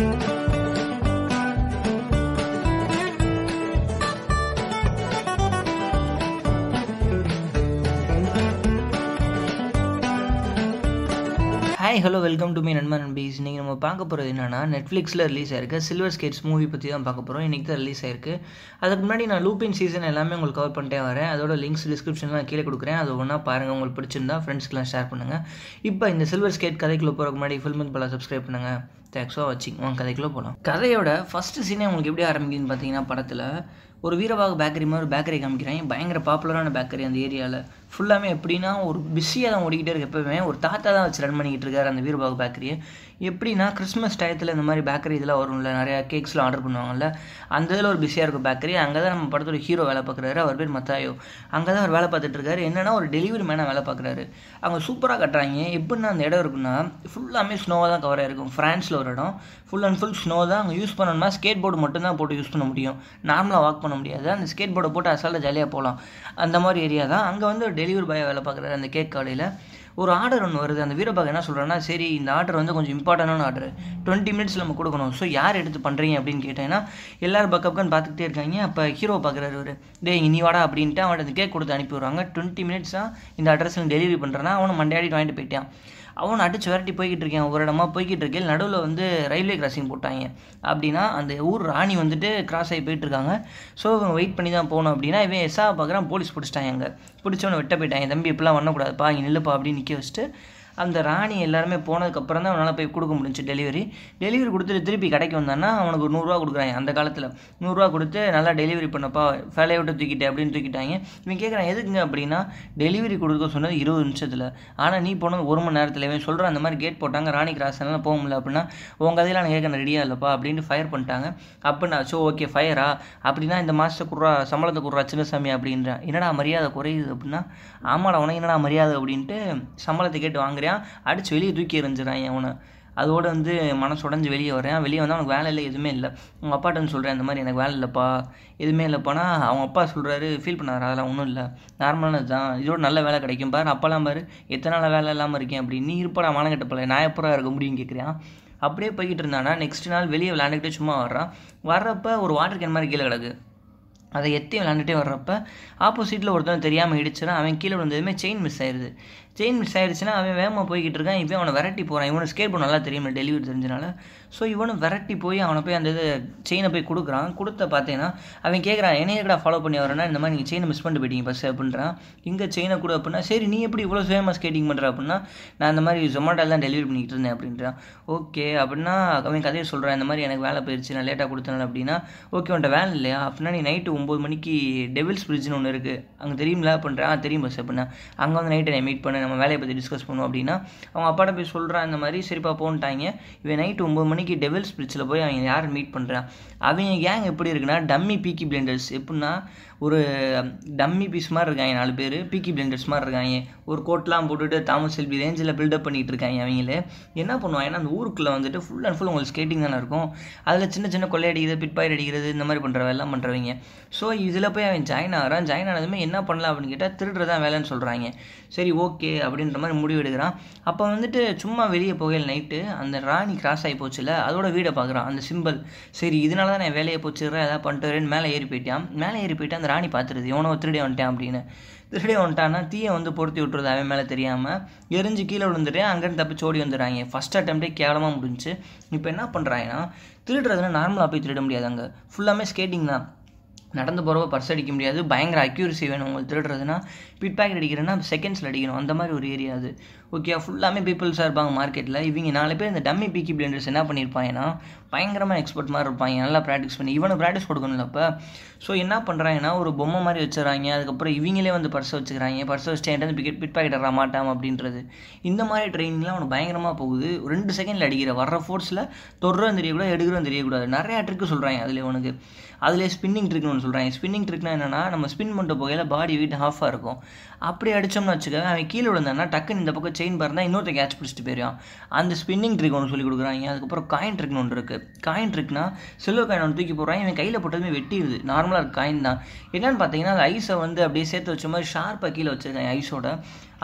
hi hello welcome to me நண்பன் நண்பீஸ் நீங்கள் நம்ம பார்க்க போகிறது என்னன்னா நெட்ஃப்ளிக்ஸில் ரிலீஸ் ஆயிருக்கு சில்வர் ஸ்கேட்ஸ் மூவி பற்றி தான் பார்க்க போகிறோம் இன்றைக்கி தான் ரிலீஸ் ஆயிருக்கு அதுக்கு முன்னாடி நான் லூப்பின் சீசன் எல்லாமே உங்களுக்கு கவர் பண்ணிட்டே வரேன் அதோட லிங்க்ஸ் டிஸ்கிரிப்ஷன்லாம் கீழே கொடுக்குறேன் அது ஒன்றா பாருங்கள் உங்களுக்கு பிடிச்சிருந்தா ஃப்ரெண்ட்ஸ்க்கெலாம் ஷேர் பண்ணுங்கள் இப்போ இந்த சில்வர் ஸ்கேட் கதைக்குள்ளே போகிறக்கு முன்னாடி ஃபில்முக்கு பல சப்ஸ்கிரைப் பண்ணுங்கள் தேக்ஸோ வச்சிங் உன் கதைக்குள்ளே போகலாம் கதையோட ஃபஸ்ட்டு சீனே உங்களுக்கு எப்படி ஆரம்பிக்குதுன்னு பார்த்தீங்கன்னா படத்தில் ஒரு வீரபாக பேக்கரி மாதிரி ஒரு பேக்கரி காமிக்கிறாங்க பயங்கர பாப்புலரான பேக்கரி அந்த ஏரியாவில் ஃபுல்லாமே எப்படின்னா ஒரு பிஸியாக தான் ஓடிக்கிட்டே இருக்கு எப்போவுமே ஒரு தாத்தா தான் வச்சு ரன் பண்ணிக்கிட்டு இருக்காரு அந்த வீரபாகு பேக்கரியை எப்படின்னா கிறிஸ்மஸ் டயத்தில் இந்த மாதிரி பேக்கரி இதெல்லாம் வரும்ல நிறையா கேக்ஸ்லாம் ஆர்டர் பண்ணுவாங்கல்ல அந்த இதில் ஒரு பிஸியாக இருக்கும் பேக்கரி அங்கே தான் நம்ம ஒரு ஹீரோ வேலை பார்க்குறாரு அவர் பேர் மத்தாயோ அங்கே தான் அவர் வேலை பார்த்துட்டு இருக்காரு என்னென்னா ஒரு டெலிவரி மேனாக வேலை பார்க்குறாரு அவங்க சூப்பராக கட்டுறாங்க எப்படின்னா அந்த இடம் இருக்குன்னா ஃபுல்லாமே ஸ்னோவாக தான் கவராக இருக்கும் ஃப்ரான்ஸில் ஒரு இடம் ஃபுல் அண்ட் ஃபுல் ஸ்னோ தான் அங்கே யூஸ் பண்ணணும்னா ஸ்கேட் போர்டு மட்டும் தான் போட்டு யூஸ் பண்ண முடியும் நார்மலாக வாக் பண்ண முடியாது அந்த ஸ்கேட் போர்டை போட்டு அசால்ட்டாக ஜாலியாக போகலாம் அந்த மாதிரி ஏரியா தான் அங்கே வந்து டெலிவரி பாய் வேலை பார்க்குறாரு அந்த கேக் காலையில் ஒரு ஆர்டர் ஒன்று வருது அந்த வீரபாக என்ன சொல்கிறேன்னா சரி இந்த ஆர்டர் வந்து கொஞ்சம் இம்பார்ட்டண்டான ஆர்டர் டுவெண்ட்டி மினிட்ஸ் நம்ம கொடுக்கணும் ஸோ யார் எடுத்து பண்ணுறீங்க அப்படின்னு கேட்டேன்னா எல்லோரும் பக்கப்கான்னு பார்த்துக்கிட்டே இருக்காங்க அப்போ ஹீரோ பார்க்குறாரு ஒரு டே இனி வாடா அப்படின்ட்டு அவன்கிட்ட அந்த கேக் கொடுத்து அனுப்பிவிடுவாங்க டுவெண்ட்டி மினிட்ஸாக இந்த அட்ரஸில் டெலிவரி பண்ணுறேன்னா அவனை மண்டையாடி வாங்கிட்டு போயிட்டான் அவன் அடிச்சு விரட்டி போய்கிட்டு இருக்கேன் ஒரு இடமா போய்கிட்டு இருக்கேன் நடுவில் வந்து ரயில்வே கிராசிங் போட்டாங்க அப்படின்னா அந்த ஊர் ராணி வந்துட்டு கிராஸ் ஆகி போயிட்டுருக்காங்க ஸோ இவங்க வெயிட் பண்ணி தான் போகணும் அப்படின்னா இவன் எஸ்ஸா பார்க்குறான் போலீஸ் பிடிச்சிட்டாங்க பிடிச்சவனை வெட்ட போயிட்டாங்க தம்பி இப்படிலாம் வரக்கூடாதுப்பா இங்கே நில்லுப்பா அப்படின்னு நிற்க வச்சுட்டு அந்த ராணி எல்லாருமே போனதுக்கப்புறம் தான் அவனால் போய் கொடுக்க முடிஞ்சு டெலிவரி டெலிவரி கொடுத்துட்டு திருப்பி கடைக்கு வந்தான்னா அவனுக்கு நூறுரூவா கொடுக்குறாங்க அந்த காலத்தில் நூறுரூவா கொடுத்து நல்லா டெலிவரி பண்ணப்பா வேலையை விட்டு தூக்கிட்டு அப்படின்னு தூக்கிட்டாங்க இவன் கேட்குறான் எதுக்குங்க அப்படின்னா டெலிவரி கொடுக்க சொன்னது இருபது நிமிஷத்தில் ஆனால் நீ போனது ஒரு மணி நேரத்தில் இவன் சொல்கிறான் அந்த மாதிரி கேட் போட்டாங்க ராணி கிராஸ் எல்லாம் போக முடியல அப்படின்னா உங்கள் கதையில் நான் கேட்க ரெடியாக இல்லைப்பா அப்படின்னு ஃபயர் பண்ணிட்டாங்க அப்போ நான் ஸோ ஓகே ஃபயரா அப்படின்னா இந்த மாதத்தை குடுறா சம்பளத்தை குடுறா சின்னசாமி அப்படின்றான் என்னடா மரியாதை குறையுது அப்படின்னா ஆமாடா உனக்கு என்னடா மரியாதை அப்படின்ட்டு சம்பளத்தை கேட்டு வாங்குறியா போகிறான் அடித்து வெளியே தூக்கி எறிஞ்சிடான் அவனை அதோடு வந்து மனசு உடஞ்சி வெளியே வரேன் வெளியே வந்தால் அவனுக்கு வேலை இல்லை எதுவுமே இல்லை உங்கள் அப்பாட்டன்னு சொல்கிறேன் இந்த மாதிரி எனக்கு வேலை இல்லைப்பா எதுவுமே இல்லைப்பானா அவங்க அப்பா சொல்கிறாரு ஃபீல் பண்ணாரு அதெல்லாம் ஒன்றும் இல்லை நார்மலானது தான் இதோட நல்ல வேலை கிடைக்கும் பாரு அப்போலாம் பாரு எத்தனை நாள் வேலை இல்லாமல் இருக்கேன் அப்படி நீ இருப்படா மானங்கட்ட போல நான் எப்படா இருக்க முடியும் கேட்குறியான் அப்படியே போய்கிட்டு இருந்தானா நெக்ஸ்ட் நாள் வெளியே விளாண்டுக்கிட்டே சும்மா வர்றான் வர்றப்ப ஒரு வாட்டர் கேன் மாதிரி கீழே கிடக்கு அதை எத்தையும் விளாண்டுகிட்டே வர்றப்ப ஆப்போசிட்டில் ஒருத்தவன் தெரியாமல் இடிச்சிடும் அவன் கீழே விழுந்ததுமே செயின் மிஸ் ஆயிடுது செயின் மிஸ் ஆகிடுச்சுன்னா அவன் வேகமாக போய்கிட்டு இருக்கான் இப்போ அவனை விரட்டி போகிறான் இவனுக்கு ஸ்கேப் பண்ண நல்லா தெரியும் டெலிவரி தெரிஞ்சனால ஸோ இவனும் விரட்டி போய் அவனை போய் அந்த இது செயினை போய் கொடுக்குறான் கொடுத்த பார்த்தீங்கன்னா அவன் கேட்குறான் என்னைய கூட ஃபாலோ பண்ணி வரேன்னா இந்த மாதிரி நீங்கள் செயினை மிஸ் பண்ணிட்டு போயிட்டீங்க பஸ் அப்படின்றான் இங்கே செயினை கொடு அப்படின்னா சரி நீ எப்படி இவ்வளோ ஃபேமஸ் ஸ்கேட்டிங் பண்ணுற அப்படின்னா நான் இந்த மாதிரி ஜொமேட்டோவில் தான் டெலிவரி பண்ணிக்கிட்டு இருந்தேன் அப்படின்றான் ஓகே அப்படின்னா அவன் கதையை சொல்கிறான் இந்த மாதிரி எனக்கு வேலை போயிடுச்சு நான் லேட்டாக கொடுத்தனால அப்படின்னா ஓகே உன்ட்ட வேலை இல்லையா அப்படின்னா நீ நைட்டு ஒம்பது மணிக்கு டெவில்ஸ் பிரிட்ஜ்னு ஒன்று இருக்குது அங்கே தெரியுமில அப்படின்றான் தெரியும் பஸ் அப்படின்னா அங்கே வந்து நைட்டு நான் மீட் பண்ணேன் நம்ம வேலையை பற்றி டிஸ்கஸ் பண்ணுவோம் அப்படின்னா அவங்க அப்பாட்ட போய் சொல்கிறான் இந்த மாதிரி சரிப்பா போன்ட்டாங்க இவன் நைட்டு ஒம்பது மணிக்கு டெவில்ஸ் பிரிட்ஜில் போய் அவங்க யார் மீட் பண்ணுறான் அவங்க கேங் எப்படி இருக்குன்னா டம்மி பீக்கி பிளெண்டர்ஸ் எப்படின்னா ஒரு டம்மி um, பீஸ் மாதிரி இருக்காங்க நாலு பேர் பீக்கி பிளெண்டர்ஸ் மாதிரி இருக்காங்க ஒரு கோட்லாம் போட்டுட்டு தாமஸ் செல்வி ரேஞ்சில் பில்டப் பண்ணிகிட்டு இருக்காங்க அவங்களே என்ன பண்ணுவாங்கன்னா அந்த ஊருக்குள்ளே வந்துட்டு ஃபுல் அண்ட் ஃபுல் உங்களுக்கு ஸ்கேட்டிங் தானே இருக்கும் அதில் சின்ன சின்ன கொள்ளை அடிக்கிறது பிட் அடிக்கிறது இந்த மாதிரி பண்ணுற எல்லாம் பண்ணுறவங்க ஸோ இதில் போய் அவன் ஜாயின் ஆகிறான் ஜாயின் ஆனதுமே என்ன பண்ணலாம் அப்படின்னு கேட்டால் திருடுறதான் வேலைன்னு சொல்கிறாங்க சரி ஓகே அப்படின்ற மாதிரி முடிவு எடுக்கிறான் அப்போ வந்துட்டு சும்மா வெளியே போகையில் நைட்டு அந்த ராணி கிராஸ் ஆகி போச்சுல அதோட வீடை பார்க்குறான் அந்த சிம்பிள் சரி இதனால தான் நான் வேலையை போச்சுடுறேன் ஏதாவது பண்ணிட்டு மேலே ஏறி போயிட்டான் மேலே ஏறி போயிட்டு அந்த ராணி பார்த்துருது இவனோ திருடே வந்துட்டான் அப்படின்னு திருடே வந்துட்டான்னா தீயை வந்து பொருத்தி விட்டுருது அவன் மேலே தெரியாமல் எரிஞ்சு கீழே விழுந்துட்டேன் அங்கேருந்து தப்பி ஓடி வந்துடுறாங்க ஃபஸ்ட் அட்டம்ப்டே கேவலமாக முடிஞ்சு இப்போ என்ன பண்ணுறாங்கன்னா திருடுறதுன்னா நார்மலாக போய் திருட முடியாது அங்கே ஃபுல்லாமே ஸ்கேட்டிங் தான் நடந்து போகிறப்ப பர்ஸ் அடிக்க முடியாது பயங்கர அக்யூரசி வேணும் உங்களுக்கு திருடுறதுன்னா பிட் பேக்கெட் அடிக்கிறேன்னா செகண்ட்ஸில் அடிக்கணும் அந்த மாதிரி ஒரு ஏரியா அது ஓகே ஃபுல்லாமே பீப்புள்ஸாக இருப்பாங்க மார்க்கெட்டில் இவங்க நாலு பேர் இந்த டம்மி பிக்கி பிளேண்டர்ஸ் என்ன பண்ணியிருப்பாங்கன்னா பயங்கரமாக எக்ஸ்பர்ட் மாதிரி இருப்பாங்க நல்லா ப்ராக்டிஸ் பண்ணி இவனும் ப்ராக்டிஸ் கொடுக்கணும்ல அப்போ ஸோ என்ன பண்ணுறாங்கன்னா ஒரு பொம்மை மாதிரி வச்சுறாங்க அதுக்கப்புறம் இவங்களே வந்து பர்ஸை வச்சுக்கிறாங்க பர்ஸை வச்சுட்டு என்கிட்ட பிக்கெட் பிட் பாக்கெட் மாட்டாம் அப்படின்றது இந்த மாதிரி ட்ரைனிங்லாம் அவனுக்கு பயங்கரமாக போகுது ரெண்டு செகண்டில் அடிக்கிற வர்ற ஃபோர்ஸில் தொடரும் தெரியக்கூடாது எடுக்கிறோம் தெரியக்கூடாது நிறையா ட்ரிக்கு சொல்கிறாங்க அதில் உனக்கு அதில் ஸ்பின்னிங் ட்ரிக்னு சொல்கிறாங்க ஸ்பின்னிங் ட்ரிக்னா என்னென்னா நம்ம ஸ்பின் பண்ணுற போகையில் பாடி வெயிட் ஹாஃபாக இருக்கும் அப்படி அடித்தோம்னு வச்சுக்கவே அவன் கீழே விழுந்தான்னா டக்குன்னு இந்த பக்கம் செயின் பாருந்தா இன்னொருத்த கேட்ச் பிடிச்சிட்டு போயிடும் அந்த ஸ்பின்னிங் ட்ரிக் ஒன்று சொல்லி கொடுக்குறாங்க அதுக்கப்புறம் காயின் ட்ரிக்னு ஒன்று இருக்குது காயின் இருக்குன்னா சில்வர் காயின் ஒன்று தூக்கி போடுறான் இவன் கையில் போட்டதுமே வெட்டிடுது நார்மலாக இருக்க காயின் தான் என்னென்னு பார்த்தீங்கன்னா அந்த ஐஸை வந்து அப்படியே சேர்த்து வச்ச மாதிரி ஷார்ப்பாக கீழே வச்சுருக்கேன் ஐஸோட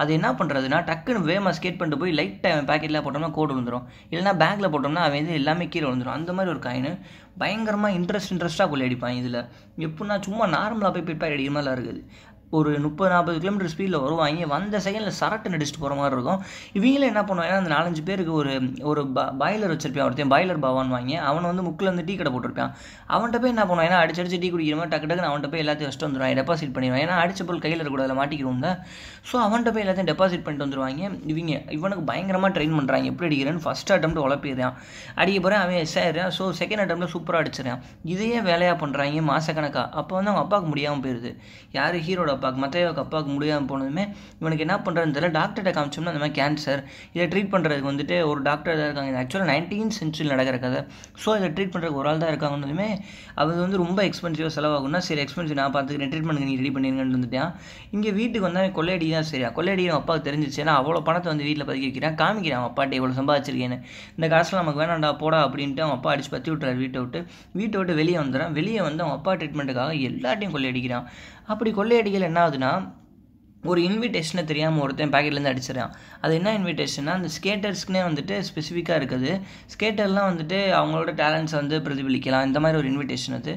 அது என்ன பண்ணுறதுனா டக்குன்னு வேமா ஸ்கேட் பண்ணிட்டு போய் லைட்டாக பேக்கெட்டில் போட்டோம்னா கோடு விழுந்துடும் இல்லைனா பேக்கில் போட்டோம்னா அவன் வந்து எல்லாமே கீழே விழுந்துடும் அந்த மாதிரி ஒரு காயின் பயங்கரமாக இன்ட்ரெஸ்ட் இன்ட்ரெஸ்ட்டாக கொள்ளையடிப்பான் இதில் எப்படின்னா சும்மா நார்மலாக போய் ப்ரிப்பேர் அடிக்கிற மாதிரிலாம் இருக்குது ஒரு முப்பது நாற்பது கிலோமீட்டர் ஸ்பீடில் வருவாங்க வந்த செகண்டில் சரட்டு நடிச்சுட்டு போகிற மாதிரி இருக்கும் இவங்களும் என்ன பண்ணுவாங்க அந்த நாலஞ்சு பேருக்கு ஒரு ஒரு ப பாய்லர் வச்சிருப்பான் ஒருத்தன் பாய்லர் பவான் வாங்கி அவன் வந்து முக்கில் வந்து டீ கடை போட்டிருப்பான் அவன்கிட்ட போய் என்ன பண்ணுவான் ஏன்னா அடிச்சு அடிச்சு டீ குடிக்கிற மாதிரி டக்கு டக்குனு அவன்கிட்ட போய் எல்லாத்தையும் வச்சுட்டு வந்துடுவான் டெபாசிட் பண்ணிடுவான் ஏன்னா அடிச்ச பொருள் கையில் அதில் மாட்டிக்கிறோம் ஸோ அவன்கிட்ட போய் எல்லாத்தையும் டெபாசிட் பண்ணிட்டு வந்துருவாங்க இவங்க இவனுக்கு பயங்கரமாக ட்ரெயின் பண்ணுறாங்க எப்படி அடிக்கிறேன்னு ஃபஸ்ட் அட்டம் உழப்பிடுறான் அடிக்க போகிறேன் அவன் சேருறான் ஸோ செகண்ட் அட்டம்ல சூப்பராக அடிச்சிடறான் இதையே வேலையாக பண்ணுறாங்க மாதக்கணக்காக அப்போ வந்து அவங்க அப்பாவுக்கு முடியாமல் போயிடுது யார் ஹீரோட அப்பாவுக்கு மத்தையோக்கு அப்பாவுக்கு முடியாமல் போனதுமே இவனுக்கு என்ன பண்ணுறதுன்னு தெரியல டாக்டர்கிட்ட காமிச்சோம்னா அந்த மாதிரி கேன்சர் இதை ட்ரீட் பண்ணுறதுக்கு வந்துட்டு ஒரு டாக்டர் தான் இருக்காங்க இது ஆக்சுவலாக நைன்டீன் சென்ச்சுரியில் நடக்கிற கதை ஸோ இதை ட்ரீட் பண்ணுறதுக்கு ஒரு ஆள் தான் இருக்காங்கன்னுமே அது வந்து ரொம்ப எக்ஸ்பென்சிவாக செலவாகும்னா சரி எக்ஸ்பென்சிவ் நான் பார்த்துக்கிறேன் ட்ரீட்மெண்ட் நீங்கள் ரெடி பண்ணிருங்கன்னு வந்துட்டேன் இங்கே வீட்டுக்கு வந்தால் கொள்ளையடி தான் சரியா கொள்ளையடி அவன் அப்பாவுக்கு தெரிஞ்சிச்சு ஏன்னா அவ்வளோ பணத்தை வந்து வீட்டில் பதுக்கி வைக்கிறேன் காமிக்கிறான் அவன் அப்பாட்டி இவ்வளோ சம்பாதிச்சிருக்கேன்னு இந்த காசில் நமக்கு வேணாண்டா போடா அப்படின்ட்டு அவன் அப்பா அடிச்சு பற்றி விட்டுறாரு வீட்டை விட்டு வீட்டை விட்டு வெளியே வந்துடுறான் வெளியே வந்து அவன் அப்பா ட்ரீட்மெண்ட்டுக்காக எல்லாட்டையும் கொள்ளையடிக்கிறான் அப்படி கொள்ளையடிகள் என்ன ஆகுதுன்னா ஒரு இன்விடேஷனை தெரியாமல் ஒருத்தன் பேக்கெட்லேருந்து அடிச்சிடறான் அது என்ன இன்விடேஷன்னா அந்த ஸ்கேட்டர்ஸ்க்குனே வந்துட்டு ஸ்பெசிஃபிக்காக இருக்குது ஸ்கேட்டர்லாம் வந்துட்டு அவங்களோட டேலண்ட்ஸை வந்து பிரதிபலிக்கலாம் இந்த மாதிரி ஒரு இன்விடேஷன் அது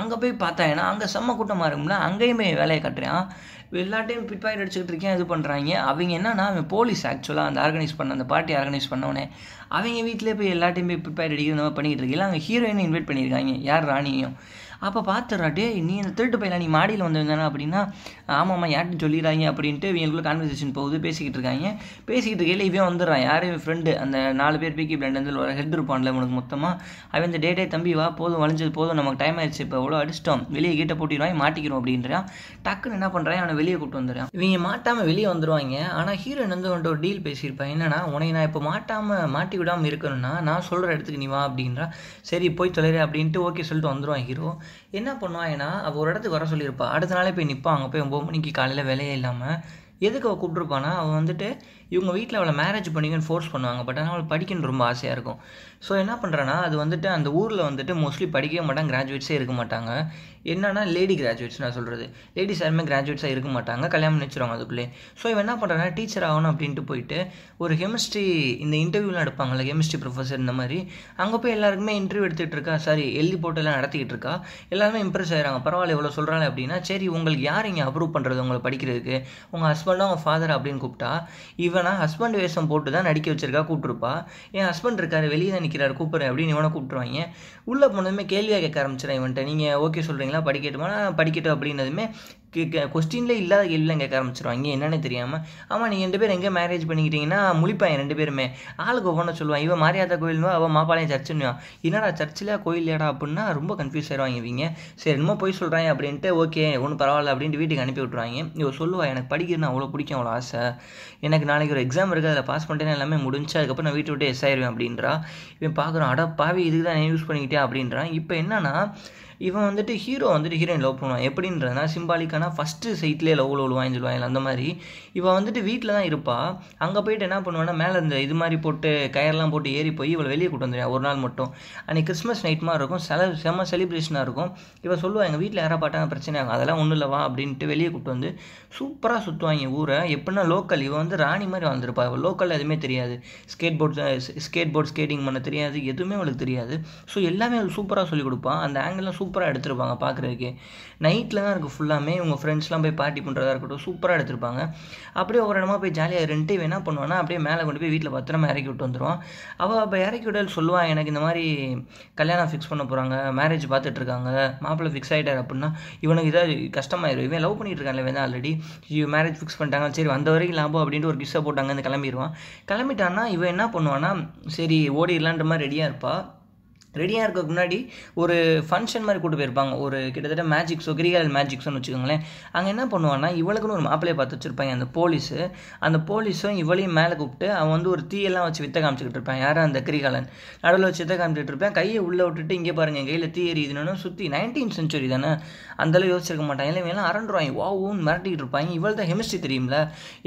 அங்கே போய் பார்த்தா ஏன்னா அங்கே செம்ம கூட்டமாக இருக்கும்ல அங்கேயுமே வேலையை கட்டுறான் எல்லாட்டையும் பிட் பாக்கெட் அடிச்சுக்கிட்டு இருக்கேன் இது பண்ணுறாங்க அவங்க என்னன்னா அவன் போலீஸ் ஆக்சுவலாக அந்த ஆர்கனைஸ் பண்ண அந்த பார்ட்டி ஆர்கனைஸ் பண்ணவனே அவங்க வீட்டிலே போய் எல்லாட்டையும் போய் பிட் பாக்கெட் அடிக்கிற மாதிரி பண்ணிக்கிட்டு இருக்கீங்களா அவங்க ஹீரோயினை இன்வைட் பண்ணியிருக்காங்க யார் ராணியும் அப்போ பார்த்துடுறா டே நீ இந்த திருட்டு பையில நீ மாடியில் வந்திருந்தானா அப்படின்னா ஆமாம் ஆமாம் யார்கிட்ட சொல்லிடுறாங்க அப்படின்ட்டு இவங்களுக்குள்ள கான்வர்சேஷன் போகுது பேசிக்கிட்டு இருக்காங்க பேசிக்கிட்டு இருக்கையில் இவன் வந்துடுறான் யார் இவன் ஃப்ரெண்டு அந்த நாலு பேர் பிகி பிளான்லேருந்து ஒரு ஹெட் இருப்பான்ல உனக்கு மொத்தமாக அவன் இந்த டே டே தம்பி வா போதும் வளைஞ்சது போதும் நமக்கு டைம் ஆயிடுச்சு இப்போ எவ்வளோ அடிச்சிட்டோம் வெளியே கீட்ட போட்டிடுவான் மாட்டிக்கிறோம் அப்படின்றான் டக்குன்னு என்ன பண்ணுறான் அவனை வெளியே கூப்பிட்டு வந்துடுறான் இவங்க மாட்டாமல் வெளியே வந்துடுவாங்க ஆனால் ஹீரோயின் வந்து ஒன்று ஒரு டீல் பேசியிருப்பேன் என்னன்னா உனக்கு நான் இப்போ மாட்டாமல் மாட்டி விடாமல் இருக்கணும்னா நான் சொல்கிற இடத்துக்கு நீ வா அப்படின்றா சரி போய் தொலைறேன் அப்படின்ட்டு ஓகே சொல்லிட்டு வந்துடுவான் ஹீரோ என்ன பண்ணுவான் ஏன்னா அவள் ஒரு இடத்துக்கு வர சொல்லியிருப்பா அடுத்த நாளே போய் நிற்பான் அங்கே போய் ஒம்பது மணிக்கு காலையில் வேலையே இல்லாமல் எதுக்கு அவள் கூப்பிட்ருப்பான்னா அவள் வந்துட்டு இவங்க வீட்டில் அவளை மேரேஜ் பண்ணிங்கன்னு ஃபோர்ஸ் பண்ணுவாங்க பட் ஆனால் அவள் படிக்கணும்னு ரொம்ப ஆசையாக இருக்கும் ஸோ என்ன பண்ணுறேன்னா அது வந்துட்டு அந்த ஊரில் வந்துட்டு மோஸ்ட்லி படிக்கவே மாட்டாங்க கிராஜுவேட்ஸே இருக்க மாட்டாங்க என்னன்னா லேடி கிராஜுவேட்ஸ் நான் சொல்கிறது லேடிஸ் யாருமே கிராஜுவேட்ஸாக இருக்க மாட்டாங்க கல்யாணம் நினச்சிருவாங்க அதுக்குள்ளே ஸோ இவன் என்ன பண்ணுறேன்னா டீச்சர் ஆகணும் அப்படின்ட்டு போயிட்டு ஒரு கெமிஸ்ட்ரி இந்த இன்டர்வியூலாம் எடுப்பாங்கள்ல கெமிஸ்ட்ரி ப்ரொஃபஸர் இந்த மாதிரி அங்கே போய் எல்லாருக்குமே இன்டர்வியூ எடுத்துகிட்டு இருக்கா சாரி எழுதி போட்டெல்லாம் நடத்திக்கிட்டு இருக்கா எல்லாருமே இம்ப்ரெஸ் ஆகிறாங்க பரவாயில்ல இவ்வளோ சொல்கிறாங்க அப்படின்னா சரி உங்களுக்கு யார் இங்கே அப்ரூவ் பண்ணுறது உங்களை படிக்கிறதுக்கு உங்கள் ஹஸ்பண்டும் அவங்க ஃபாதர் அப்படின்னு கூப்பிட்டா இவன் இவங்கன்னா ஹஸ்பண்ட் வேஷம் போட்டு தான் நடிக்க வச்சிருக்கா கூப்பிட்ருப்பா என் ஹஸ்பண்ட் இருக்காரு வெளியே தான் நிற்கிறாரு கூப்பிட்றேன் அப்படின்னு இவனை கூப்பிட்டுருவாங்க உள்ளே போனதுமே கேள்வியாக கேட்க ஆரம்பிச்சிடறேன் இவன்ட்ட நீங்கள் ஓகே சொல்கிறீங்களா படிக்கட்டுமா படிக்கட்டும் அப்படின்னதுமே கேட்க கொஸ்டின்லேயே இல்லாத கேள்விலாம் கேட்க ஆரம்பிச்சிருவாங்க என்னென்னு தெரியாமல் ஆமாம் நீங்கள் ரெண்டு பேர் எங்கே மேரேஜ் பண்ணிக்கிட்டீங்கன்னா முழிப்பாங்க ரெண்டு பேருமே ஆளுக்கு ஒவ்வொன்றும் சொல்லுவாங்க இவன் மாரியாத கோயில் அவள் மாப்பாளையம் சர்ச்சுன்னு என்னடா சர்ச்சில் கோயிலேடா அப்படின்னா ரொம்ப கன்ஃபியூஸ் ஆயிடுவாங்க இவங்க சரி என்னமோ போய் சொல்கிறாங்க அப்படின்ட்டு ஓகே ஒன்றும் பரவாயில்ல அப்படின்ட்டு வீட்டுக்கு அனுப்பி விட்டுருவாங்க இவன் சொல்லுவா எனக்கு படிக்கிறேன் அவ்வளோ பிடிக்கும் அவ்வளோ ஆசை எனக்கு நாளைக்கு ஒரு எக்ஸாம் இருக்குது அதில் பாஸ் பண்ணிட்டேன்னு எல்லாமே முடிஞ்சு அதுக்கப்புறம் நான் வீட்டை விட்டு எஸ் ஆயிடுவேன் அப்படின்றா இவன் பார்க்குறான் அட பாவி இதுக்கு தான் யூஸ் பண்ணிக்கிட்டேன் அப்படின்றான் இப்போ என்னன்னா இவன் வந்துட்டு ஹீரோ வந்துட்டு ஹீரோயின் லவ் பண்ணுவான் எப்படின்றதுனா சிம்பாலிக்கானா ஃபஸ்ட்டு சைட்லேயே லவ் வாங்கி சொல்லுவாங்க அந்த மாதிரி இவன் வந்துட்டு வீட்டில் தான் இருப்பா அங்கே போயிட்டு என்ன பண்ணுவான்னா மேலே இந்த இது மாதிரி போட்டு கயர்லாம் போட்டு ஏறி போய் இவளை வெளியே கூட்டு வந்துடுவான் ஒரு நாள் மட்டும் அன்னைக்கு கிறிஸ்மஸ் நைட் மாதிரி இருக்கும் செல செம்ம செலிப்ரேஷனாக இருக்கும் இவன் சொல்லுவா எங்கள் வீட்டில் யாராக பாட்டாங்க பிரச்சனை ஆகும் அதெல்லாம் ஒன்றும் இல்லைவா அப்படின்ட்டு வெளியே கூட்டு வந்து சூப்பராக சுற்றுவாங்க ஊரை எப்படின்னா லோக்கல் இவன் வந்து ராணி மாதிரி வந்திருப்பா இவள் லோக்கலில் எதுவுமே தெரியாது skateboard skateboard skating பண்ண தெரியாது எதுவுமே அவளுக்கு தெரியாது ஸோ எல்லாமே அவளுக்கு சூப்பராக சொல்லிக் கொடுப்பான் அந்த ஆங்கிள்லாம் சூப்பர் சூப்பராக எடுத்துருப்பாங்க பார்க்குறதுக்கு நைட்டில் தான் இருக்குது ஃபுல்லாமே உங்கள் ஃப்ரெண்ட்ஸ்லாம் போய் பார்ட்டி பண்ணுறதா இருக்கட்டும் சூப்பராக எடுத்துருப்பாங்க அப்படியே ஒரு இடமா போய் ஜாலியாக ரெண்டு இவன் என்ன பண்ணுவான்னா அப்படியே மேலே கொண்டு போய் வீட்டில் பத்திரமா இறக்கி விட்டு வந்துடும் அவள் அப்போ இறக்கி விட சொல்லுவாள் எனக்கு இந்த மாதிரி கல்யாணம் ஃபிக்ஸ் பண்ண போகிறாங்க மேரேஜ் பார்த்துட்டு இருக்காங்க மாப்பிள்ளை ஃபிக்ஸ் ஆகிட்டார் அப்படின்னா இவனுக்கு இதாக கஷ்டமாயிரும் இவன் லவ் பண்ணிட்டு இருக்கான்ல இவன் ஆல்ரெடி மேரேஜ் ஃபிக்ஸ் பண்ணிட்டாங்க சரி வந்த வரைக்கும் லாபம் அப்படின்ட்டு ஒரு கிஸ்ஸை போட்டாங்க இந்த கிளம்பிடுவான் கிளம்பிட்டான்னா இவன் என்ன பண்ணுவான்னா சரி ஓடிடலான்ற மாதிரி ரெடியாக இருப்பாள் ரெடியாக இருக்க முன்னாடி ஒரு ஃபங்க்ஷன் மாதிரி கூட்டு போயிருப்பாங்க ஒரு கிட்டத்தட்ட மேஜிக் ஷோ கிரிகால் வச்சுக்கோங்களேன் அங்கே என்ன பண்ணுவாங்கன்னா இவளுக்குன்னு ஒரு மாப்பிளையை பார்த்து வச்சுருப்பாங்க அந்த போலீஸு அந்த போலீஸும் இவளையும் மேலே கூப்பிட்டு அவன் வந்து ஒரு தீயெல்லாம் வச்சு வித்த காமிச்சிக்கிட்டு இருப்பான் யாரும் அந்த கிரிகாலன் நடுவில் வச்சு வித்த காமிச்சிட்டு இருப்பேன் கையை உள்ளே விட்டுட்டு இங்கே பாருங்கள் கையில் தீ எறியுதுன்னு சுற்றி நைன்டீன் சென்ச்சுரி தானே அந்தளவு யோசிச்சிருக்க மாட்டாங்க இல்லை இவங்கெல்லாம் அரண்டுருவாங்க வா ஊன்னு மிரட்டிக்கிட்டு இருப்பாங்க இவள் தான் ஹெமிஸ்ட்ரி தெரியும்ல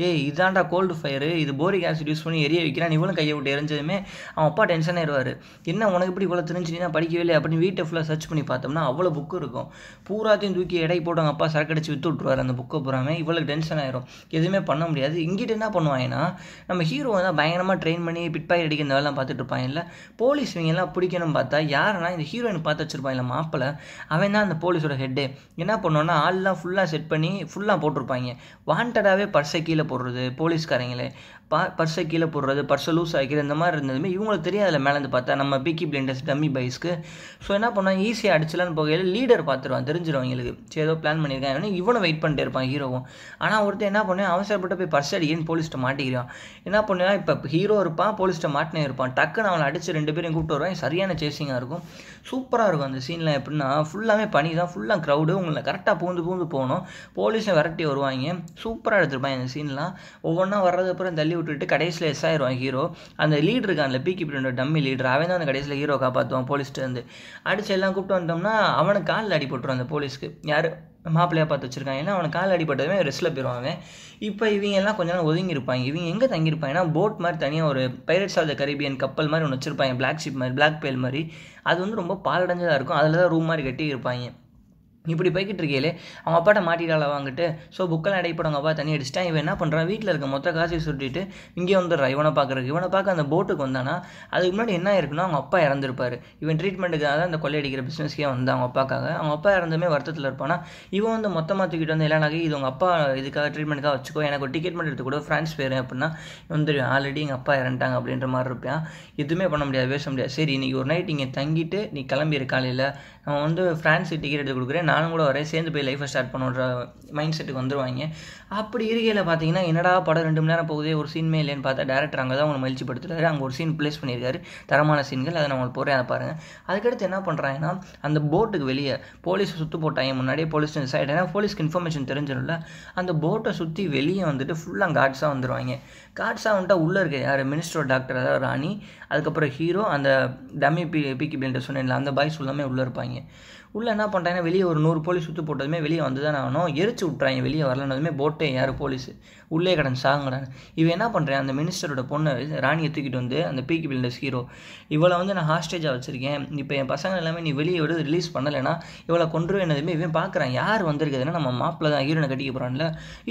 ஏ இதாண்டா கோல்டு ஃபயரு இது போரிக் ஆசிட் யூஸ் பண்ணி எரிய வைக்கிறான் இவளும் கையை விட்டு எரிஞ்சதுமே அவன் அப்பா டென்ஷன் ஆயிடுவார் என்ன உனக்கு இப்படி இவ்வளோ தெரிஞ்சுனா படிக்கவே இல்லை அப்படின்னு வீட்டை ஃபுல்லாக சர்ச் பண்ணி பார்த்தோம்னா அவ்வளோ புக்கு இருக்கும் பூராத்தையும் தூக்கி எடை போட்டு அப்பா சரக்கடிச்சு விற்று விட்ருவார் அந்த புக்கை பூராமே இவ்வளோ டென்ஷன் ஆயிரும் எதுவுமே பண்ண முடியாது இங்கிட்ட என்ன பண்ணுவாங்கன்னா நம்ம ஹீரோ தான் பயங்கரமாக ட்ரெயின் பண்ணி பிட் அடிக்க இந்த வேலைலாம் பார்த்துட்டு இருப்பாங்கல்ல போலீஸ் இவங்கெல்லாம் பிடிக்கணும்னு பார்த்தா யாருன்னா இந்த ஹீரோயின் பார்த்து வச்சிருப்பாங்க இல்லை மாப்பிள்ள அவன் தான் அந்த போலீஸோட ஹெட்டே என்ன பண்ணோன்னா ஆள்லாம் ஃபுல்லாக செட் பண்ணி ஃபுல்லாக போட்டிருப்பாங்க வாண்டடாகவே பர்ஸை கீழே போடுறது போலீஸ்காரங்களே பா பர்ஸை கீழே போடுறது பர்ஸை லூஸ் ஆகிக்கிறது இந்த மாதிரி இருந்ததுமே இவங்களுக்கு தெரியாது அதில் மேலேருந்து பார்த்தா நம்ம பிக்கி பிளிண்டர்ஸ் டம்மி பைஸ்க்கு ஸோ என்ன பண்ணால் ஈஸியாக அடிச்சலான்னு போகையில் லீடர் பார்த்துருவான் தெரிஞ்சிடும் எங்களுக்கு சரி ஏதோ பிளான் பண்ணியிருக்கேன் இவனை வெயிட் பண்ணிட்டு இருப்பான் ஹீரோவும் ஆனால் ஒருத்தர் என்ன பண்ணுவேன் அவசரப்பட்டு போய் பர்ஸ் அடிக்கன்னு போலீஸ்ட்டை மாட்டிக்கிறான் என்ன பண்ணுவா இப்போ ஹீரோ இருப்பான் போலீஸ்ட்டை மாட்டினே இருப்பான் டக்குன்னு அவனை அடித்து ரெண்டு பேரும் கூப்பிட்டு வருவான் சரியான சேசிங்காக இருக்கும் சூப்பராக இருக்கும் அந்த சீனில் எப்படின்னா ஃபுல்லாகவே பனி தான் ஃபுல்லாக க்ரௌடு உங்களை கரெக்டாக பூந்து பூந்து போகணும் போலீஸை விரட்டி வருவாங்க சூப்பராக எடுத்திருப்பாங்க அந்த சீன்லாம் ஒவ்வொன்றா அப்புறம் தள்ளி விட்டுட்டு கடைசியில் எஸ் ஆயிடுவான் ஹீரோ அந்த லீட் இருக்கான்ல பீக்கி பிரியோட டம்மி லீடர் அவன் தான் அந்த கடைசியில் ஹீரோ காப்பாற்றுவான் போலீஸ்ட்டு வந்து அடிச்சு எல்லாம் கூப்பிட்டு வந்தோம்னா அவனுக்கு காலில் அடி போட்டுருவான் அந்த போலீஸ்க்கு யார் மாப்பிள்ளையாக பார்த்து வச்சிருக்காங்க ஏன்னா அவனுக்கு கால் அடிப்பட்டதுமே ரெஸ்ட்டில் அவன் இப்போ இவங்க எல்லாம் கொஞ்ச நாள் ஒதுங்கி இருப்பாங்க இவங்க எங்கே ஏன்னா போட் மாதிரி தனியாக ஒரு பைரட்ஸ் ஆஃப் த கரீபியன் கப்பல் மாதிரி ஒன்று வச்சிருப்பாங்க பிளாக் ஷிப் மாதிரி பிளாக் பேல் மாதிரி அது வந்து ரொம்ப பாலடைஞ்சதாக இருக்கும் அதில் தான் ரூம் மாதிரி கட்டி இருப்பாங்க இப்படி போய்கிட்டு இருக்கையிலே அவங்க அப்பாட்ட மாட்டிடால வாங்கிட்டு ஸோ புக்கெல்லாம் அவங்க அப்பா தண்ணி அடிச்சிட்டான் இவன் என்ன பண்ணுறான் வீட்டில் இருக்க மொத்த காசையும் சுட்டிட்டு இங்கே வந்துடுறான் இவனை பார்க்குறக்கு இவனை பார்க்க அந்த போட்டுக்கு வந்தானா அதுக்கு முன்னாடி என்ன இருக்குன்னா அவங்க அப்பா இறந்துருப்பார் இவன் ட்ரீட்மெண்ட்டுக்காக தான் அந்த கொள்ளையடிக்கிற பிஸ்னஸ்க்கே வந்தான் அவங்க அப்பாக்காக அவங்க அப்பா இறந்துமே வருத்தத்தில் இருப்பானா இவன் வந்து மொத்தமாக தூக்கிட்டு வந்து எல்லாம் இது உங்கள் அப்பா இதுக்காக ட்ரீட்மெண்ட்காக வச்சுக்கோ எனக்கு ஒரு டிக்கெட் மட்டும் எடுத்து கூட ஃப்ரான்ஸ் போயிடுறேன் அப்படின்னா வந்துடுவேன் ஆல்ரெடி எங்கள் அப்பா இறந்துட்டாங்க அப்படின்ற மாதிரி இருப்பேன் எதுவுமே பண்ண முடியாது பேச முடியாது சரி இன்றைக்கி ஒரு நைட் இங்கே தங்கிட்டு நீ கிளம்பியிருக்காலையில் காலையில் நான் வந்து ஃப்ரான்ஸுக்கு டிக்கெட் எடுத்து கொடுக்குறேன் நானும் கூட வரேன் சேர்ந்து போய் லைஃப்பை ஸ்டார்ட் பண்ணுன்ற மைண்ட் செட்டுக்கு வந்துடுவாங்க அப்படி இருக்கையில் பார்த்தீங்கன்னா என்னடா படம் ரெண்டு மணி நேரம் போகுதே ஒரு சீன்மே இல்லைன்னு பார்த்தா டேரக்டர் அங்கே தான் அவங்க மகிழ்ச்சி படுத்துறாரு அங்கே ஒரு சீன் பிளேஸ் பண்ணியிருக்காரு தரமான சீன்கள் அதை நம்மளுக்கு போகிறேன் அதை பாருங்கள் அதுக்கடுத்து என்ன பண்ணுறாங்கன்னா அந்த போட்டுக்கு வெளியே போலீஸ் சுற்று போட்டாங்க முன்னாடியே போலீஸ் சைடு ஏன்னா போலீஸ்க்கு இன்ஃபர்மேஷன் தெரிஞ்சிடும்ல அந்த போட்டை சுற்றி வெளியே வந்துட்டு ஃபுல்லாக காட்ஸாக வந்துடுவாங்க காட்ஸாக வந்துட்டு உள்ளே இருக்க யார் மினிஸ்டர் டாக்டர் அதாவது ராணி அதுக்கப்புறம் ஹீரோ அந்த டம்மி பி பிக்கி பிளண்டர் சொன்னேன்ல அந்த பாய்ஸ் எல்லாமே உள்ளே இருப்பாங்க உள்ளே என்ன பண்ணுறாங்க வெளியே ஒரு நூறு போலீஸ் சுற்று போட்டதுமே வெளியே வந்து தான் ஆகணும் எரிச்சு விட்றாங்க வெளியே வரலனதுமே போட்டே யார் போலீஸ் உள்ளே கடன் சாகுங்கிறாங்க இவன் என்ன பண்ணுறேன் அந்த மினிஸ்டரோட பொண்ணை ராணியை தூக்கிட்டு வந்து அந்த பீக்கி பில்டர்ஸ் ஹீரோ இவளை வந்து நான் ஹாஸ்டேஜாக வச்சுருக்கேன் இப்போ என் பசங்க எல்லாமே நீ வெளியே விட ரிலீஸ் பண்ணலைன்னா இவளை கொண்டு என்னதுமே இவன் பார்க்குறான் யார் வந்திருக்குதுன்னா நம்ம மாப்பிள்ள தான் ஹீரோனை கட்டிக்க போகிறான்ல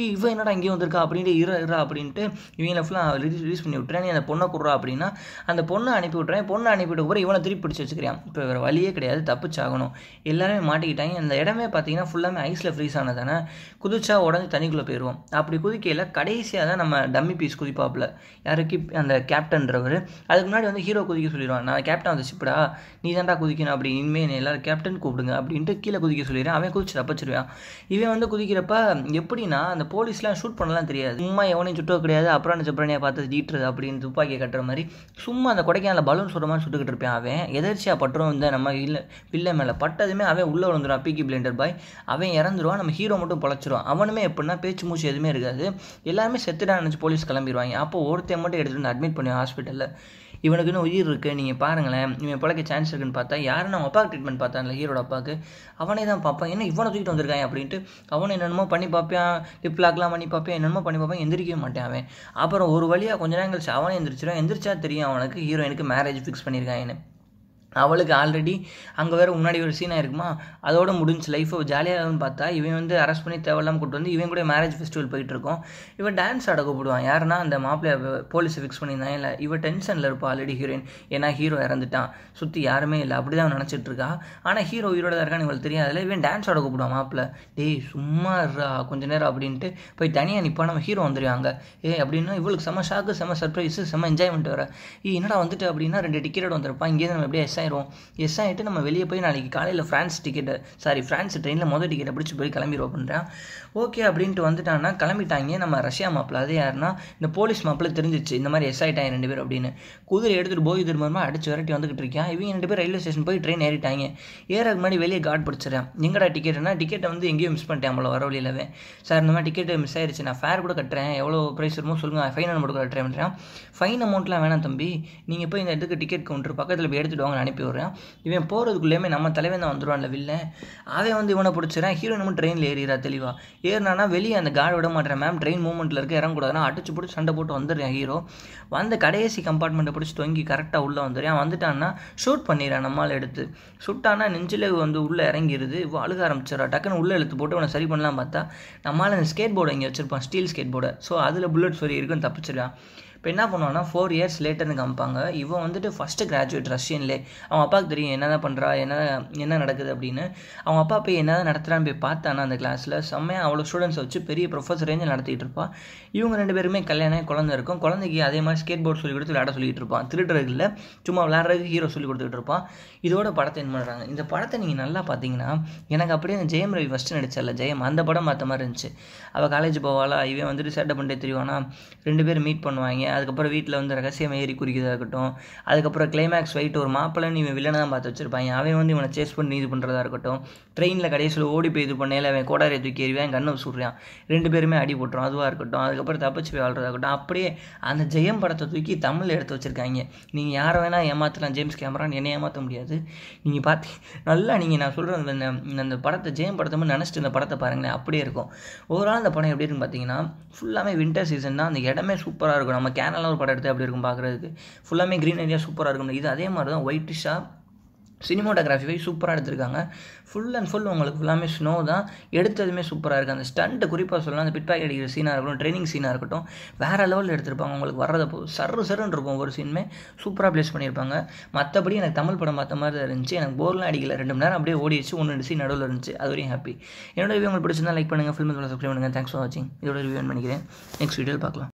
இவன் என்னடா இங்கேயும் வந்திருக்கா அப்படின்ட்டு இரு இரு அப்படின்ட்டு இவங்களை ஃபுல்லாக ரிலீஸ் ரிலீஸ் பண்ணி விட்டுறேன் நீ அந்த பொண்ணை கொடுறா அப்படின்னா அந்த பொண்ணை அனுப்பி விட்றேன் பொண்ணை அனுப்பிவிட்டு கூட இவனை திருப்பி பிடிச்சி வச்சுக்கிறான் இப்போ வேறு வழியே கிடையாது தப்பிச்சாகணும் எல்லாருமே மாட்டிக்கிட்டாங்க அந்த இடமே பார்த்தீங்கன்னா ஃபுல்லாமே ஐஸில் ஃப்ரீஸ் ஆனதானே குதிச்சா உடஞ்சி தண்ணிக்குள்ளே போயிடுவோம் அப்படி குதிக்கையில் கடைசியாக தான் நம்ம டம்மி பீஸ் குதிப்பாப்பில் யாருக்கு அந்த கேப்டன்றவர் அதுக்கு முன்னாடி வந்து ஹீரோ குதிக்க சொல்லிடுவான் நான் கேப்டன் வந்து சிப்படா நீ தாண்டா குதிக்கணும் அப்படி இனிமேல் எல்லோரும் கேப்டன் கூப்பிடுங்க அப்படின்ட்டு கீழே குதிக்க சொல்லிடுறேன் அவன் குதிச்சு தப்பிச்சிருவான் இவன் வந்து குதிக்கிறப்ப எப்படின்னா அந்த போலீஸ்லாம் ஷூட் பண்ணலாம் தெரியாது சும்மா எவனையும் சுட்டோ கிடையாது அப்புறம் சுப்பிரணியை பார்த்து டீட்டுறது அப்படின்னு துப்பாக்கியை கட்டுற மாதிரி சும்மா அந்த கொடைக்கான பலூன் சுடுற மாதிரி சுட்டுக்கிட்டு இருப்பேன் அவன் எதர்ச்சியாக பட்டுறோம் இந்த நம்ம இல்லை பிள்ளை மேலே பட்டதுமே எல்லாமே அவன் உள்ளே விழுந்துடும் பிகி பிளேண்டர் பாய் அவன் இறந்துருவான் நம்ம ஹீரோ மட்டும் பொழைச்சிருவான் அவனுமே எப்படின்னா பேச்சு மூச்சு எதுவுமே இருக்காது எல்லாருமே செத்துடா நினச்சி போலீஸ் கிளம்பிடுவாங்க அப்போ ஒருத்தன் மட்டும் எடுத்துகிட்டு வந்து அட்மிட் பண்ணுவேன் ஹாஸ்பிட்டலில் இவனுக்கு இன்னும் உயிர் இருக்குது நீங்கள் பாருங்களேன் இவன் பிழைக்க சான்ஸ் இருக்குன்னு பார்த்தா யாரும் நான் அப்பாவுக்கு ட்ரீட்மெண்ட் பார்த்தாங்களே ஹீரோட அப்பாவுக்கு அவனே தான் பார்ப்பான் ஏன்னா இவனை தூக்கிட்டு வந்திருக்காங்க அப்படின்ட்டு அவனை என்னென்னமோ பண்ணி பார்ப்பான் லிப்லாக்லாம் பண்ணி பார்ப்பான் என்னென்னமோ பண்ணி பார்ப்பான் எந்திரிக்கவே மாட்டேன் அவன் அப்புறம் ஒரு வழியாக கொஞ்ச நேரம் கழிச்சு அவனே எந்திரிச்சிடும் எந்திரிச்சா தெரியும் அவனுக்கு ஹீரோயினுக்கு மேரேஜ் ஃபிக்ஸ் பண்ணியிருக்காங்கன்னு அவளுக்கு ஆல்ரெடி அங்கே வேறு முன்னாடி ஒரு சீனாக இருக்குமா அதோட முடிஞ்சு லைஃப் ஜாலியாக பார்த்தா இவன் வந்து அரெஸ்ட் பண்ணி தேவையில்லாமல் கூட்டு வந்து இவன் கூட மேரேஜ் ஃபெஸ்டிவல் போயிட்டுருக்கோம் இவன் டான்ஸ் ஆட கூப்பிடுவான் யாருன்னா அந்த மாப்பிள்ளையை போலீஸ் ஃபிக்ஸ் பண்ணியிருந்தான் இல்லை இவன் டென்ஷனில் இருப்பா ஆல்ரெடி ஹீரோயின் ஏன்னா ஹீரோ இறந்துட்டான் சுற்றி யாருமே இல்லை அப்படி தான் அவன் நினச்சிட்டு இருக்கா ஆனால் ஹீரோ ஹீரோட தான் இருக்கான்னு இவளுக்கு தெரியாதுல இவன் டான்ஸ் ஆட கூப்பிடுவான் மாப்பிள்ளை டேய் சும்மா இருறா கொஞ்ச நேரம் அப்படின்ட்டு போய் தனியாக நிற்பா நம்ம ஹீரோ வந்துடுவாங்க ஏ அப்படின்னா இவளுக்கு செம ஷாக்கு செம சர்ப்ரைஸு செம என்ஜாய்மெண்ட் வர ஏ என்னடா வந்துட்டு அப்படின்னா ரெண்டு டிக்கெட் வந்திருப்பான் இங்கேயே நம்ம எப்படியே எஸ் ஆயிரும் எஸ் ஆகிட்டு நம்ம வெளியே போய் நாளைக்கு காலையில் ஃப்ரான்ஸ் டிக்கெட்டு சாரி ஃப்ரான்ஸ் ட்ரெயினில் மொதல் டிக்கெட்டை பிடிச்சி போய் கிளம்பிடுவோம் பண்ணுறேன் ஓகே அப்படின்ட்டு வந்துட்டாங்கன்னா கிளம்பிட்டாங்க நம்ம ரஷ்யா மாப்பிள்ள அது யாருன்னா இந்த போலீஸ் மாப்பிள்ள தெரிஞ்சிச்சு இந்த மாதிரி எஸ் ஆகிட்டாங்க ரெண்டு பேர் அப்படின்னு குதிரை எடுத்துகிட்டு போய் திரும்பமாக அடிச்சு விரட்டி வந்துகிட்டு இருக்கேன் இவங்க ரெண்டு பேர் ரயில்வே ஸ்டேஷன் போய் ட்ரெயின் ஏறிட்டாங்க ஏறக்கு முன்னாடி வெளியே கார்டு பிடிச்சிடறேன் எங்கடா டிக்கெட்டுனா டிக்கெட்டை வந்து எங்கேயும் மிஸ் பண்ணிட்டேன் அவ்வளோ வர வழியிலவே சார் இந்த மாதிரி டிக்கெட்டு மிஸ் ஆயிடுச்சு நான் ஃபேர் கூட கட்டுறேன் எவ்வளோ ப்ரைஸ் வருமோ சொல்லுங்கள் ஃபைன் அமௌண்ட் கூட கட்டுறேன் ஃபைன் அமௌண்ட்லாம் வேணாம் தம்பி நீங்கள் போய் இந்த இடத்துக்கு டிக்கெட் கவுண்டர் பக்கத்தில் போய் எடுத்துட்டு வாங்க அனுப்பி விடுறான் இவன் போகிறதுக்குள்ளேயுமே நம்ம தலைவன் தான் வந்துடுவான்ல வில்லன் அவன் வந்து இவனை பிடிச்சிடறேன் ஹீரோயினமும் ட்ரெயினில் ஏறிடா தெளிவாக ஏறினானா வெளியே அந்த கார்டு விட மாட்டேன் மேம் ட்ரெயின் மூவ்மெண்ட்டில் இருக்க இறங்கக்கூடாதுனா அடிச்சு பிடிச்சி சண்டை போட்டு வந்துடுறேன் ஹீரோ வந்த கடைசி கம்பார்ட்மெண்ட்டை பிடிச்சி தொங்கி கரெக்டாக உள்ளே வந்துடுறேன் வந்துட்டான்னா ஷூட் பண்ணிடுறான் நம்மளால் எடுத்து சுட்டானா நெஞ்சில் வந்து உள்ளே இறங்கிடுது இவ்வளோ அழுக ஆரம்பிச்சிடறா டக்குன்னு உள்ளே எடுத்து போட்டு அவனை சரி பண்ணலாம் பார்த்தா நம்மளால் அந்த ஸ்கேட் போர்டு இங்கே வச்சுருப்பான் ஸ்டீல் ஸ்கேட் போர்டை ஸோ அதில் புல்லட் சொல்லி இருக்குன்னு தப்பிச்சிடறான் இப்போ என்ன பண்ணுவான்னா ஃபோர் இயர்ஸ் லேட்டர்னு காமிப்பாங்க இவன் வந்துட்டு ஃபஸ்ட்டு கிராஜுவேட் ரஷ்யன்லே அவன் அப்பாவுக்கு தெரியும் என்ன தான் பண்ணுறா என்ன என்ன நடக்குது அப்படின்னு அவன் அப்பா போய் என்ன தான் நடத்துகிறான்னு போய் பார்த்தானா அந்த கிளாஸில் செம்மையாக அவ்வளோ ஸ்டூடெண்ட்ஸை வச்சு பெரிய ப்ரொஃபஸர் ரேஞ்சில் நடத்திட்டு இருப்பான் இவங்க ரெண்டு பேருமே கல்யாணம் குழந்தை இருக்கும் குழந்தைக்கு அதே மாதிரி ஸ்கேட் போர்ட் சொல்லி கொடுத்து விளையாட சொல்லிட்டு இருப்பான் திருடுறதுல சும்மா விளையாடுறதுக்கு ஹீரோ சொல்லி கொடுத்துட்டு இருப்பான் இதோட படத்தை என்ன பண்ணுறாங்க இந்த படத்தை நீங்கள் நல்லா பார்த்தீங்கன்னா எனக்கு அப்படியே அந்த ஜெயம் ரவி ஃபஸ்ட்டு நடித்தார்ல ஜெயம் அந்த படம் பார்த்த மாதிரி இருந்துச்சு அவள் காலேஜ் போவாளா இவன் வந்துட்டு சேட்டை பண்ணிட்டு தெரியுவானா ரெண்டு பேரும் மீட் பண்ணுவாங்க அதுக்கப்புறம் வீட்டில் வந்து ரகசியம் ஏறி குறிக்கிறதா இருக்கட்டும் அதுக்கப்புறம் கிளைமேக்ஸ் வைட் ஒரு மாப்பிள்ளை இவன் வில்லனை தான் பார்த்து வச்சிருப்பாங்க அவன் வந்து இவனை சேஸ் பண்ணி இது பண்ணுறதா இருக்கட்டும் ட்ரெயினில் கடைசியில் ஓடி போய் இது பண்ணையில் அவன் கோடாரியை தூக்கி எறிவான் கண்ணை சுடுறான் ரெண்டு பேருமே அடி போட்டுரும் அதுவாக இருக்கட்டும் அதுக்கப்புறம் தப்பிச்சு போய் வாழ்றதா இருக்கட்டும் அப்படியே அந்த ஜெயம் படத்தை தூக்கி தமிழ் எடுத்து வச்சுருக்காங்க நீங்கள் யாரை வேணால் ஏமாற்றலாம் ஜேம்ஸ் கேமரான்னு என்ன ஏமாற்ற முடியாது கிடையாது நீங்கள் பார்த்து நல்லா நீங்கள் நான் சொல்கிறேன் அந்த அந்த படத்தை ஜெயம் படத்தை மாதிரி நினச்சிட்டு இந்த படத்தை பாருங்களேன் அப்படியே இருக்கும் ஓவரால் அந்த படம் எப்படி இருக்குன்னு பார்த்தீங்கன்னா ஃபுல்லாகவே வின்டர் சீசன் தான் அந்த இடமே சூப்பராக இருக்கும் நம்ம கேரளாவில் ஒரு படம் எடுத்து அப்படி இருக்கும் பார்க்குறதுக்கு ஃபுல்லாமே க்ரீன் ஏரியா சூப்பராக இருக்கும் இது அதே மாதிரி தான் ஒயிட்டிஷாக சினிமோட்டோகிராஃபிவை சூப்பராக எடுத்திருக்காங்க ஃபுல் அண்ட் ஃபுல் உங்களுக்கு ஃபுல்லாமே ஸ்னோ தான் எடுத்ததுமே சூப்பராக இருக்குது அந்த ஸ்டண்ட்டு குறிப்பாக சொல்லலாம் அந்த பிட்பாக்கெட் அடிக்கிற சீனாக இருக்கட்டும் ட்ரைனிங் சீனாக இருக்கட்டும் வேறு லெவலில் எடுத்திருப்பாங்க உங்களுக்கு போ சரு சருன்னு இருக்கும் ஒரு சீனுமே சூப்பராக ப்ளேஸ் பண்ணியிருப்பாங்க மற்றபடி எனக்கு தமிழ் படம் பார்த்த மாதிரி தான் இருந்துச்சு எனக்கு போர்லாம் அடிக்கல ரெண்டு மணி நேரம் அப்படியே ஓடிச்சு ஒன்று ரெண்டு சீன் நடுவில் இருந்துச்சு அது வரையும் ஹாப்பி என்னோட வீடியோ உங்களுக்கு பிடிச்சிருந்தா லைக் பண்ணுங்கள் ஃபிலிம் சப்ஸ்கிரைப் பண்ணுங்கள் தேங்க்ஸ் ஃபார் வாட்சிங் இதோட ரிவியூன் பண்ணிக்கிறேன் நெக்ஸ்ட் வீடியோவில் பார்க்கலாம்